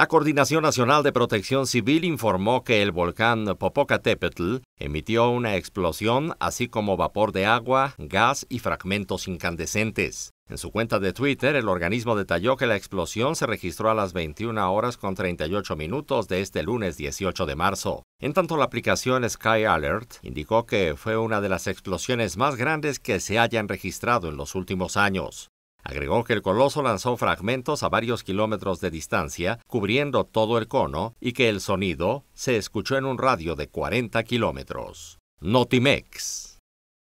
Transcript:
La Coordinación Nacional de Protección Civil informó que el volcán Popocatépetl emitió una explosión, así como vapor de agua, gas y fragmentos incandescentes. En su cuenta de Twitter, el organismo detalló que la explosión se registró a las 21 horas con 38 minutos de este lunes 18 de marzo. En tanto, la aplicación Sky Alert indicó que fue una de las explosiones más grandes que se hayan registrado en los últimos años. Agregó que el coloso lanzó fragmentos a varios kilómetros de distancia, cubriendo todo el cono, y que el sonido se escuchó en un radio de 40 kilómetros. Notimex.